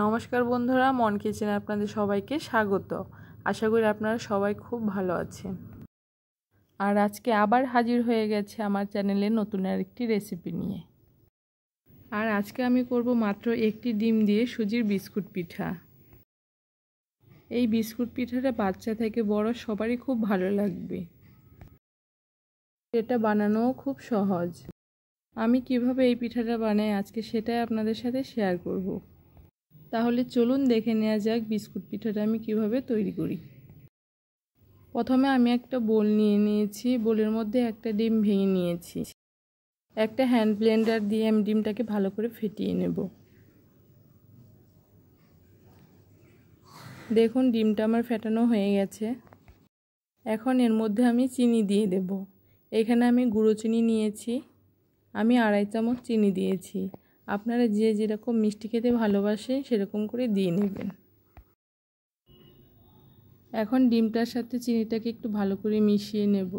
নমস্কার বন্ধুরা মন কিচেন আপনাদের সবাইকে স্বাগত আশা করি আপনারা সবাই খুব ভালো আছেন আর আজকে আবার হাজির হয়ে গেছে আমার চ্যানেলে নতুন আরেকটি রেসিপি নিয়ে আর আজকে আমি করব মাত্র একটি ডিম দিয়ে সুজির বিস্কুট পিঠা এই বিস্কুট পিঠাটা বাচ্চা থেকে বড় সবারই খুব ভালো লাগবে এটা বানানোও খুব সহজ আমি কিভাবে এই পিঠাটা বানাই আজকে সেটাই আপনাদের সাথে শেয়ার করবো তাহলে চলুন দেখে নেওয়া যাক বিস্কুট পিঠাটা আমি কিভাবে তৈরি করি প্রথমে আমি একটা বোল নিয়ে নিয়েছি বোলের মধ্যে একটা ডিম ভেঙে নিয়েছি একটা হ্যান্ড ব্লেন্ডার দিয়ে আমি ডিমটাকে ভালো করে ফেটিয়ে নেব দেখুন ডিমটা আমার ফেটানো হয়ে গেছে এখন এর মধ্যে আমি চিনি দিয়ে দেব এখানে আমি গুঁড়ো চিনি নিয়েছি আমি আড়াই চামচ চিনি দিয়েছি আপনারা যে যেরকম মিষ্টি খেতে ভালোবাসেন সেরকম করে দিয়ে নেবেন এখন ডিমটার সাথে চিনিটাকে একটু ভালো করে মিশিয়ে নেব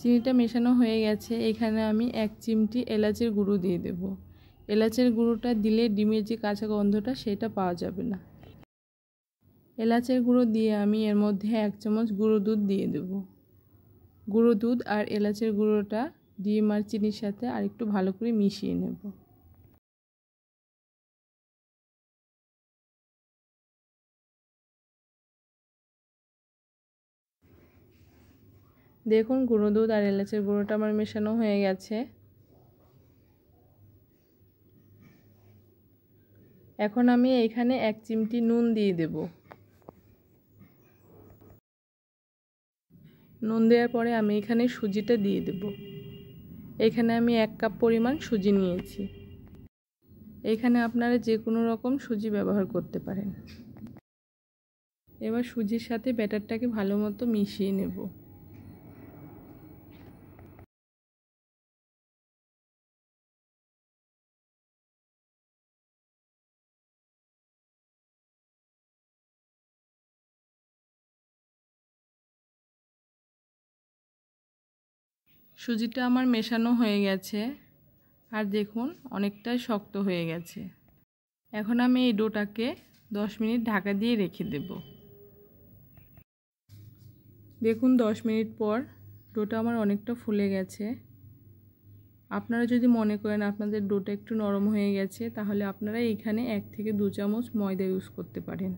চিনিটা মেশানো হয়ে গেছে এখানে আমি এক চিমটি এলাচের গুঁড়ো দিয়ে দেব এলাচের গুঁড়োটা দিলে ডিমের যে কাঁচা গন্ধটা সেটা পাওয়া যাবে না এলাচের গুঁড়ো দিয়ে আমি এর মধ্যে এক চামচ গুঁড়ো দুধ দিয়ে দেব গুঁড়ো দুধ আর এলাচের গুঁড়োটা ডিম আর চিনির সাথে আর একটু ভালো করে মিশিয়ে নেব দেখুন গুঁড়ো দুধ আর এলাচের গুঁড়োটা আমার মেশানো হয়ে গেছে এখন আমি এখানে এক চিমটি নুন দিয়ে দেবো নুন দেওয়ার পরে আমি এখানে সুজিটা দিয়ে দেব এখানে আমি এক কাপ পরিমাণ সুজি নিয়েছি এখানে আপনারা যে কোনো রকম সুজি ব্যবহার করতে পারেন এবার সুজির সাথে ব্যাটারটাকে ভালো মতো মিশিয়ে নেব সুজিটা আমার মেশানো হয়ে গেছে আর দেখুন অনেকটাই শক্ত হয়ে গেছে এখন আমি এই ডোটাকে দশ মিনিট ঢাকা দিয়ে রেখে দেব দেখুন দশ মিনিট পর ডোটা আমার অনেকটা ফুলে গেছে আপনারা যদি মনে করেন আপনাদের ডোটা একটু নরম হয়ে গেছে তাহলে আপনারা এখানে এক থেকে দু চামচ ময়দা ইউজ করতে পারেন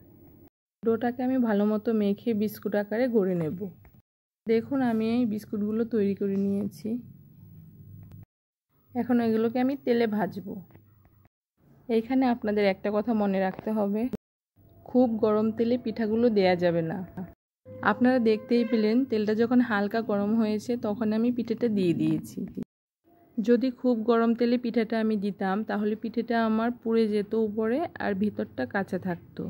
ডোটাকে আমি ভালো মতো মেখে বিস্কুট আকারে গড়ে নেবো দেখুন আমি এই বিস্কুটগুলো তৈরি করে নিয়েছি এখন এগুলোকে আমি তেলে ভাজবো এইখানে আপনাদের একটা কথা মনে রাখতে হবে খুব গরম তেলে পিঠাগুলো দেয়া যাবে না আপনারা দেখতেই পেলেন তেলটা যখন হালকা গরম হয়েছে তখন আমি পিঠেটা দিয়ে দিয়েছি যদি খুব গরম তেলে পিঠাটা আমি দিতাম তাহলে পিঠেটা আমার পুড়ে যেত উপরে আর ভিতরটা কাঁচা থাকতো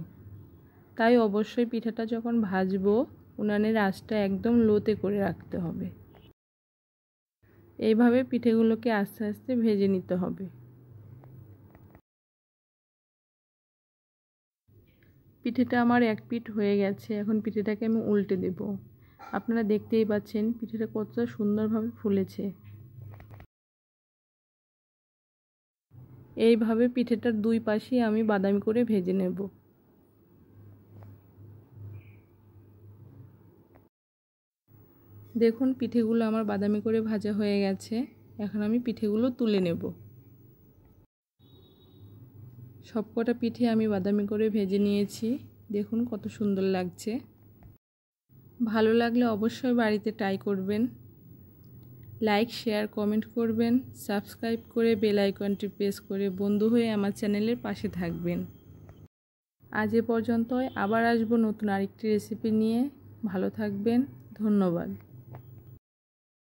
তাই অবশ্যই পিঠাটা যখন ভাজবো উনানের আঁচটা একদম লোতে করে রাখতে হবে এইভাবে পিঠেগুলোকে আস্তে আস্তে ভেজে নিতে হবে পিঠেটা আমার এক পিঠ হয়ে গেছে এখন পিঠেটাকে আমি উল্টে দেব আপনারা দেখতেই পাচ্ছেন পিঠেটা কতটা সুন্দরভাবে ফুলেছে এইভাবে পিঠেটার দুই পাশেই আমি বাদামি করে ভেজে নেব দেখুন পিঠেগুলো আমার বাদামি করে ভাজা হয়ে গেছে এখন আমি পিঠেগুলো তুলে নেব সবকটা পিঠে আমি বাদামি করে ভেজে নিয়েছি দেখুন কত সুন্দর লাগছে ভালো লাগলে অবশ্যই বাড়িতে ট্রাই করবেন লাইক শেয়ার কমেন্ট করবেন সাবস্ক্রাইব করে বেল আইকনটি প্রেস করে বন্ধু হয়ে আমার চ্যানেলের পাশে থাকবেন আজ এ পর্যন্তই আবার আসবো নতুন আরেকটি রেসিপি নিয়ে ভালো থাকবেন ধন্যবাদ